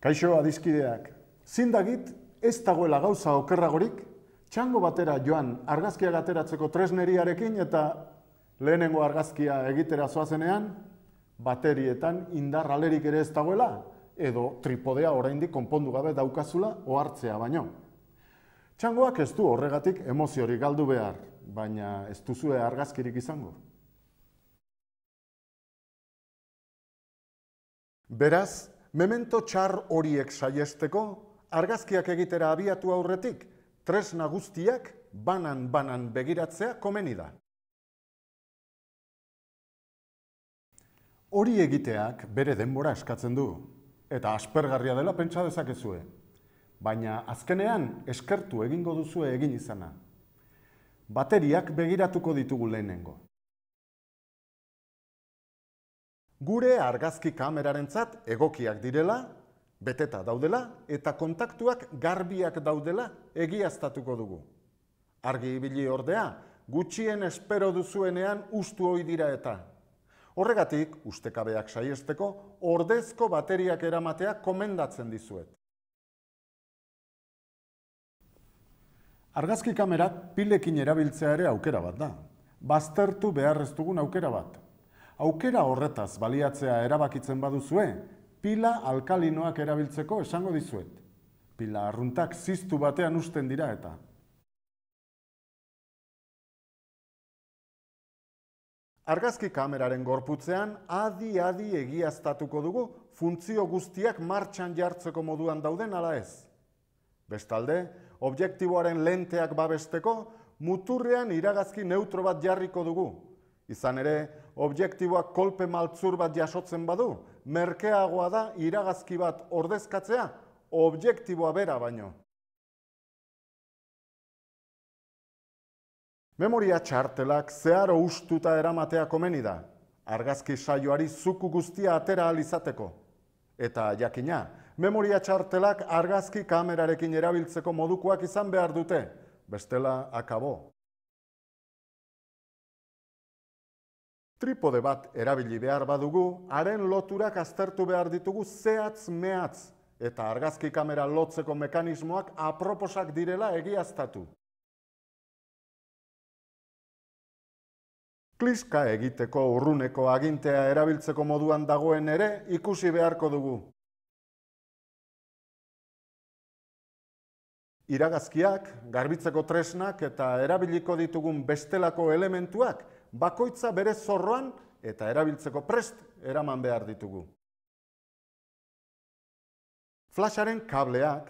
Kaixo adizkideak, zindagit ez dagoela gauza okerragorik, txango batera joan argazkia ateratzeko tresneriarekin eta lehenengo argazkia egitera zoazenean, baterietan indarralerik ere ez dagoela, edo tripodea oraindik konpondu gabe daukazula ohartzea baino. Txangoak ez du horregatik emoziorik galdu behar, baina ez duzue argazkirik izango. Beraz, Memento txar horiek saiesteko, argazkiak egitera abiatu aurretik, tres guztiak banan-banan begiratzea komeni da. Hori egiteak bere denbora eskatzen du, eta aspergarria dela pentsa dezakezue. Baina azkenean eskertu egingo duzue egin izana. Bateriak begiratuko ditugu lehenengo. gure argazki kamerarentzat egokiak direla, beteta daudela eta kontaktuak garbiak daudela egiaztatuko dugu. Argi ibili ordea, gutxien espero duzuenean ustu ohi dira eta. Horregatik, ustekabeak saiesteko, ordezko bateriak eramatea komendatzen dizuet. Argazki kamerak pilekin erabiltzea ere aukera bat da. Baztertu beharreztugun aukera bat, Aukera horretaz baliatzea erabakitzen baduzue, pila alkalinoak erabiltzeko esango dizuet. Pila arruntak ziztu batean usten dira eta. Argazki kameraren gorputzean, adi-adi egiaztatuko dugu funtzio guztiak martxan jartzeko moduan dauden ala ez. Bestalde, objektiboaren lenteak babesteko, muturrean iragazki neutro bat jarriko dugu. Izan ere, objektiboak kolpe maltzur bat jasotzen badu, merkeagoa da iragazki bat ordezkatzea, objektiboa bera baino. Memoria txartelak zeharo ustuta eramatea komeni da, argazki saioari zuku guztia atera alizateko. Eta jakina, memoria txartelak argazki kamerarekin erabiltzeko modukoak izan behar dute, bestela akabo. tripode bat erabili behar badugu, haren loturak aztertu behar ditugu zehatz mehatz eta argazki kamera lotzeko mekanismoak aproposak direla egiaztatu. Kliska egiteko urruneko agintea erabiltzeko moduan dagoen ere ikusi beharko dugu. Iragazkiak, garbitzeko tresnak eta erabiliko ditugun bestelako elementuak bakoitza bere zorroan eta erabiltzeko prest eraman behar ditugu. Flasharen kableak,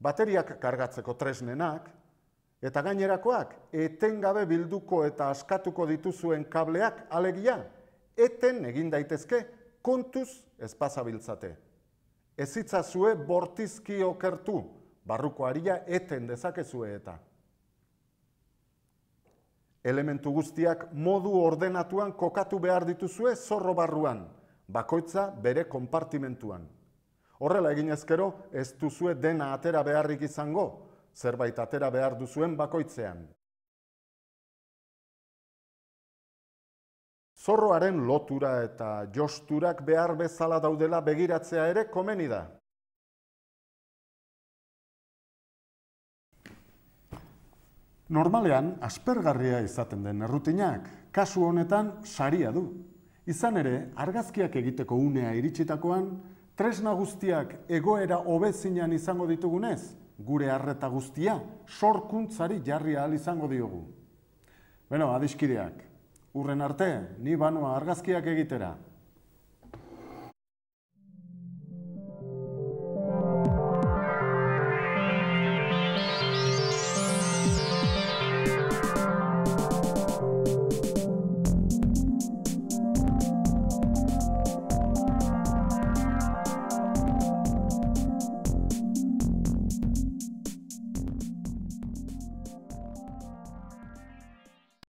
bateriak kargatzeko tresnenak, eta gainerakoak etengabe bilduko eta askatuko dituzuen kableak alegia, eten egin daitezke kontuz espazabiltzate. Ez itzazue bortizki okertu, barruko aria eten dezakezue eta elementu guztiak modu ordenatuan kokatu behar dituzue zorro barruan, bakoitza bere konpartimentuan. Horrela egin ezkero, ez duzue dena atera beharrik izango, zerbait atera behar duzuen bakoitzean. Zorroaren lotura eta josturak behar bezala daudela begiratzea ere komeni da. Normalean aspergarria izaten den errutinak, kasu honetan saria du. Izan ere, argazkiak egiteko unea iritsitakoan tresna guztiak egoera hobezinan izango ditugunez, gure arreta guztia sorkuntzari jarri ahal izango diogu. Beno, adiskideak, urren arte ni banua argazkiak egitera